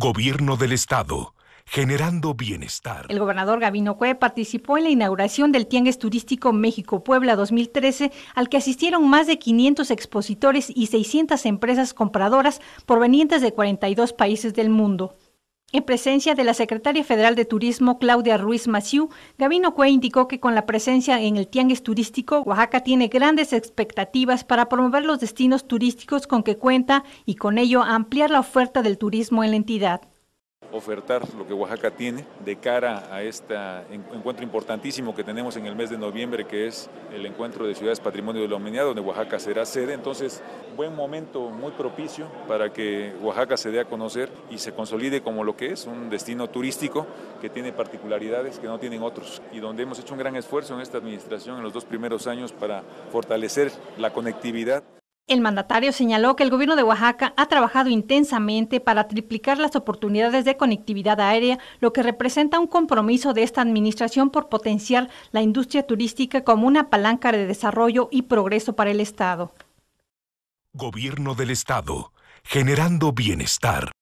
Gobierno del Estado generando bienestar. El gobernador Gavino Cue participó en la inauguración del Tianguis Turístico México-Puebla 2013, al que asistieron más de 500 expositores y 600 empresas compradoras provenientes de 42 países del mundo. En presencia de la secretaria federal de Turismo, Claudia Ruiz Maciú, Gabino Cue indicó que con la presencia en el tianguis turístico, Oaxaca tiene grandes expectativas para promover los destinos turísticos con que cuenta y con ello ampliar la oferta del turismo en la entidad ofertar lo que Oaxaca tiene de cara a este encuentro importantísimo que tenemos en el mes de noviembre, que es el encuentro de ciudades patrimonio de la humanidad, donde Oaxaca será sede. Entonces, buen momento, muy propicio para que Oaxaca se dé a conocer y se consolide como lo que es, un destino turístico que tiene particularidades que no tienen otros y donde hemos hecho un gran esfuerzo en esta administración en los dos primeros años para fortalecer la conectividad el mandatario señaló que el gobierno de Oaxaca ha trabajado intensamente para triplicar las oportunidades de conectividad aérea, lo que representa un compromiso de esta administración por potenciar la industria turística como una palanca de desarrollo y progreso para el Estado. Gobierno del Estado, generando bienestar.